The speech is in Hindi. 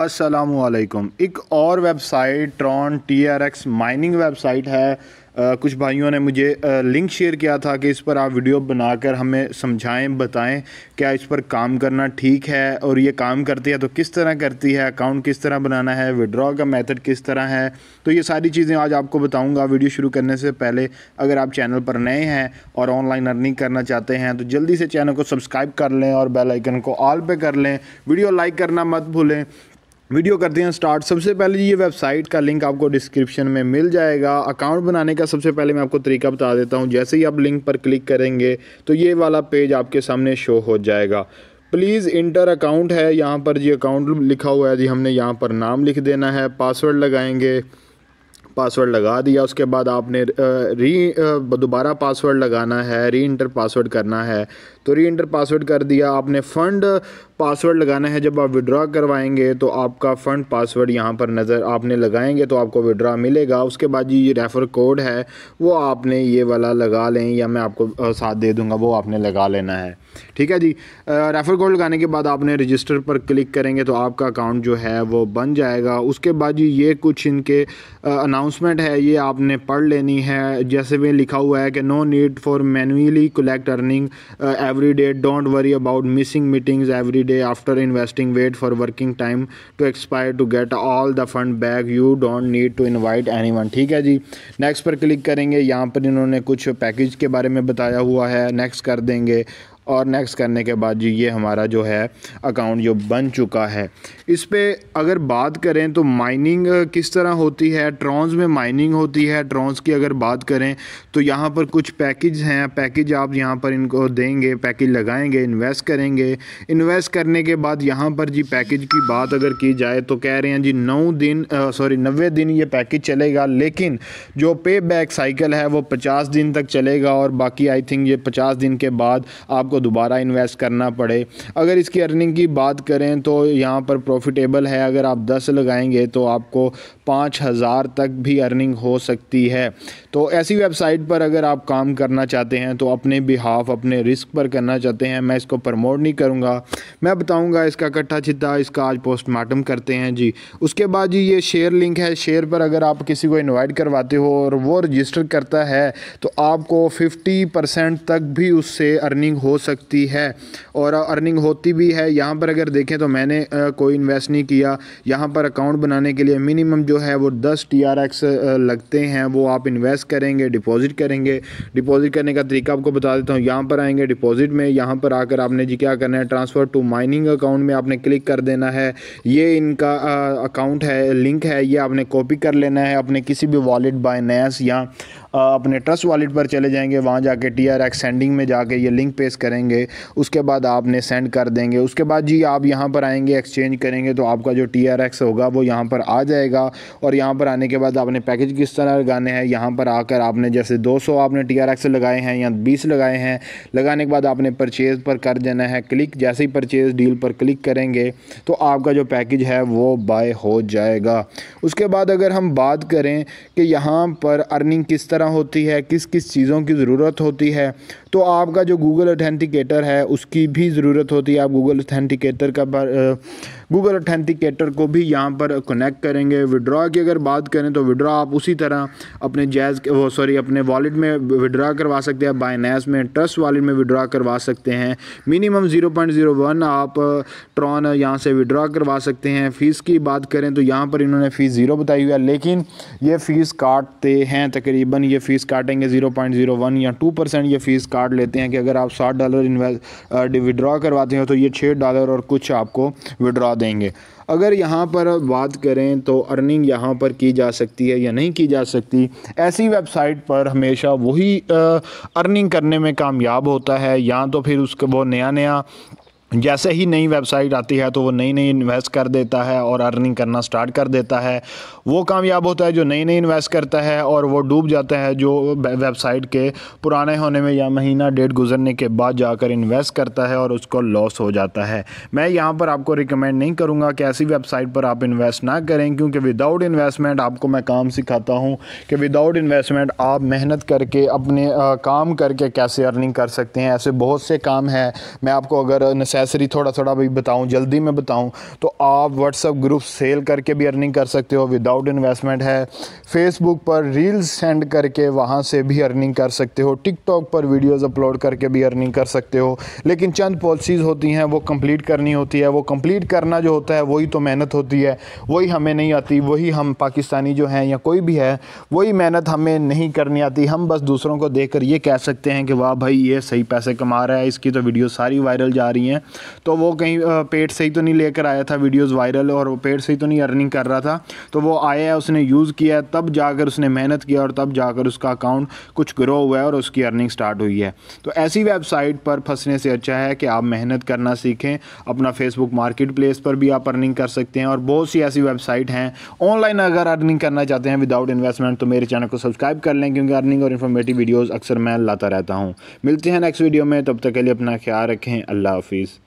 असलकुम एक और website Tron T R X mining website है आ, कुछ भाइयों ने मुझे आ, लिंक शेयर किया था कि इस पर आप वीडियो बनाकर हमें समझाएं बताएं क्या इस पर काम करना ठीक है और ये काम करती है तो किस तरह करती है अकाउंट किस तरह बनाना है विड्रॉ का मेथड किस तरह है तो ये सारी चीज़ें आज आपको बताऊंगा वीडियो शुरू करने से पहले अगर आप चैनल पर नए हैं और ऑनलाइन अर्निंग करना चाहते हैं तो जल्दी से चैनल को सब्सक्राइब कर लें और बेलाइकन को ऑल पे कर लें वीडियो लाइक करना मत भूलें वीडियो करते हैं स्टार्ट सबसे पहले ये वेबसाइट का लिंक आपको डिस्क्रिप्शन में मिल जाएगा अकाउंट बनाने का सबसे पहले मैं आपको तरीका बता देता हूँ जैसे ही आप लिंक पर क्लिक करेंगे तो ये वाला पेज आपके सामने शो हो जाएगा प्लीज़ इंटर अकाउंट है यहाँ पर जी अकाउंट लिखा हुआ है जी हमने यहाँ पर नाम लिख देना है पासवर्ड लगाएंगे पासवर्ड लगा दिया उसके बाद आपने री दोबारा पासवर्ड लगाना है री इंटर पासवर्ड करना है तो री इंटर पासवर्ड कर दिया आपने फ़ंड पासवर्ड लगाना है जब आप विड्रा करवाएंगे तो आपका फ़ंड पासवर्ड यहाँ पर नज़र आपने लगाएंगे तो आपको विड्रा मिलेगा उसके बाद जी ये रेफ़र कोड है वो आपने ये वाला लगा लें या मैं आपको साथ दे दूँगा वो आपने लगा लेना है ठीक है जी रेफ़र कोड लगाने के बाद आपने रजिस्टर पर क्लिक करेंगे तो आपका अकाउंट जो है वो बन जाएगा उसके बाद जी ये कुछ इनके अनाउंसमेंट है ये आपने पढ़ लेनी है जैसे भी लिखा हुआ है कि no need for manually collect earning every day don't worry about missing meetings every day after investing wait for working time to expire to get all the fund back you don't need to invite anyone ठीक है जी नेक्स्ट पर क्लिक करेंगे यहाँ पर इन्होंने कुछ पैकेज के बारे में बताया हुआ है नेक्स्ट कर देंगे और नेक्स्ट करने के बाद जी ये हमारा जो है अकाउंट जो बन चुका है इस पर अगर बात करें तो माइनिंग किस तरह होती है ट्रॉन्स में माइनिंग होती है ट्रॉन्स की अगर बात करें तो यहाँ पर कुछ पैकेज हैं पैकेज आप यहाँ पर इनको देंगे पैकेज लगाएंगे इन्वेस्ट करेंगे इन्वेस्ट करने के बाद यहाँ पर जी पैकेज की बात अगर की जाए तो कह रहे हैं जी नौ दिन सॉरी नबे दिन ये पैकेज चलेगा लेकिन जो पे बैक साइकिल है वो पचास दिन तक चलेगा और बाकी आई थिंक ये पचास दिन के बाद आपको दोबारा इन्वेस्ट करना पड़े अगर इसकी अर्निंग की बात करें तो यहाँ पर प्रॉफिटेबल है अगर आप दस लगाएंगे तो आपको पाँच हज़ार तक भी अर्निंग हो सकती है तो ऐसी वेबसाइट पर अगर आप काम करना चाहते हैं तो अपने बिहाफ अपने रिस्क पर करना चाहते हैं मैं इसको प्रमोट नहीं करूँगा मैं बताऊँगा इसका कट्ठा छिट्टा इसका आज पोस्टमार्टम करते हैं जी उसके बाद जी ये शेयर लिंक है शेयर पर अगर आप किसी को इन्वाइट करवाते हो और वो रजिस्टर करता है तो आपको फिफ्टी परसेंट तक भी उससे अर्निंग हो सकती है और अर्निंग होती भी है यहाँ पर अगर देखें तो मैंने कोई इन्वेस्ट नहीं किया यहाँ पर अकाउंट बनाने के लिए मिनिमम जो है वो दस टी लगते हैं वो आप इन्वेस्ट इन्वेस्ट करेंगे डिपॉजिट करेंगे डिपॉजिट करने का तरीका आपको बता देता हूँ यहाँ पर आएंगे डिपॉजिट में यहाँ पर आकर आपने जी क्या करना है ट्रांसफ़र टू माइनिंग अकाउंट में आपने क्लिक कर देना है ये इनका अकाउंट है लिंक है ये आपने कॉपी कर लेना है अपने किसी भी वॉलेट बाय नैस या अपने ट्रस्ट वॉलेट पर चले जाएंगे वहाँ जाके टी आर एक्स सेंडिंग में जाके ये लिंक पेश करेंगे उसके बाद आपने सेंड कर देंगे उसके बाद जी आप यहाँ पर आएंगे एक्सचेंज करेंगे तो आपका जो टी आर एक्स होगा वो यहाँ पर आ जाएगा और यहाँ पर आने के बाद आपने पैकेज किस तरह लगाने हैं यहाँ पर आकर आपने जैसे दो सौ आपने टी आर एक्स लगाए हैं या बीस लगाए हैं लगाने के बाद आपने परचेज़ पर कर देना है क्लिक जैसे ही परचेज़ डील पर क्लिक करेंगे तो आपका जो पैकेज है वो बाय हो जाएगा उसके बाद अगर हम बात करें कि यहाँ पर अर्निंग किस तरह तरह होती है किस किस चीज़ों की ज़रूरत होती है तो आपका जो गूगल ऑथेंटिकेटर है उसकी भी ज़रूरत होती है आप गूगल ऑथेंटिकेटर का गूगल ऑथेंटिकेटर को भी यहाँ पर कनेक्ट करेंगे विड्रा की अगर बात करें तो विड्रा आप उसी तरह अपने जैज़ वो सॉरी अपने वॉलेट में विड्रा करवा सकते हैं बाइनैस में ट्रस्ट वॉलेट में विड्रा करवा सकते हैं minimum zero point zero one आप ट्रॉन uh, यहाँ से विड्रा करवा सकते हैं फ़ीस की बात करें तो यहाँ पर इन्होंने फ़ीस ज़ीरो बताई हुई है लेकिन ये फ़ीस काटते हैं तकरीबन ये फ़ीस काटेंगे ज़ीरो पॉइंट ज़ीरो वन या टू परसेंट ये फ़ीस काट लेते हैं कि अगर आप सात डॉलर इन्वेस्ट विड्रा करवाते हो तो ये छः डॉलर और कुछ आपको विड्रा देंगे अगर यहाँ पर बात करें तो अर्निंग यहाँ पर की जा सकती है या नहीं की जा सकती ऐसी वेबसाइट पर हमेशा वही अर्निंग करने में कामयाब होता है या तो फिर उसका वो नया नया जैसे ही नई वेबसाइट आती है तो वो नई नई इन्वेस्ट कर देता है और अर्निंग करना स्टार्ट कर देता है वो कामयाब होता है जो नई नई इन्वेस्ट करता है और वो डूब जाता है जो वेबसाइट के पुराने होने में या महीना डेढ़ गुजरने के बाद जाकर इन्वेस्ट करता है और उसको लॉस हो जाता है मैं यहाँ पर आपको रिकमेंड नहीं करूँगा कि ऐसी वेबसाइट पर आप इन्वेस्ट ना करें क्योंकि विदाउट इन्वेस्टमेंट आपको मैं काम सिखाता हूँ कि विदाउट इन्वेस्टमेंट आप मेहनत करके अपने काम करके कैसे अर्निंग कर सकते हैं ऐसे बहुत से काम हैं मैं आपको अगर एक्सेसरी थोड़ा थोड़ा भी बताऊँ जल्दी में बताऊँ तो आप व्हाट्सअप ग्रुप सेल करके भी अर्निंग कर सकते हो विदाउट इन्वेस्टमेंट है फेसबुक पर रील्स सेंड करके वहाँ से भी अर्निंग कर सकते हो टिकटॉक पर वीडियोज़ अपलोड करके भी अर्निंग कर सकते हो लेकिन चंद पॉलिसीज़ होती हैं वो कम्प्लीट करनी होती है वो कम्प्लीट करना जो होता है वही तो मेहनत होती है वही हमें नहीं आती वही हम पाकिस्तानी जो हैं या कोई भी है वही मेहनत हमें नहीं करनी आती हम बस दूसरों को देख कर ये कह सकते हैं कि वाह भाई ये सही पैसे कमा रहा है इसकी तो वीडियो सारी वायरल जा रही हैं तो वो कहीं पेड से ही तो नहीं लेकर आया था वीडियोस वायरल और वो पेड से ही तो नहीं अर्निंग कर रहा था तो वो आया है उसने यूज़ किया है तब जाकर उसने मेहनत किया और तब जाकर उसका अकाउंट कुछ ग्रो हुआ है और उसकी अर्निंग स्टार्ट हुई है तो ऐसी वेबसाइट पर फंसने से अच्छा है कि आप मेहनत करना सीखें अपना फेसबुक मार्केट प्लेस पर भी आप अर्निंग कर सकते हैं और बहुत सी ऐसी वेबसाइट हैं ऑनलाइन अगर अर्निंग करना चाहते हैं विदाउट इन्वेस्टमेंट तो मेरे चैनल को सब्सक्राइब कर लें क्योंकि अर्निंग और इन्फॉर्मेटिव वीडियोज़ अक्सर मैं लाता रहता हूँ मिलते हैं नेक्स्ट वीडियो में तब तक के लिए अपना ख्याल रखें अल्लाह हाफिज़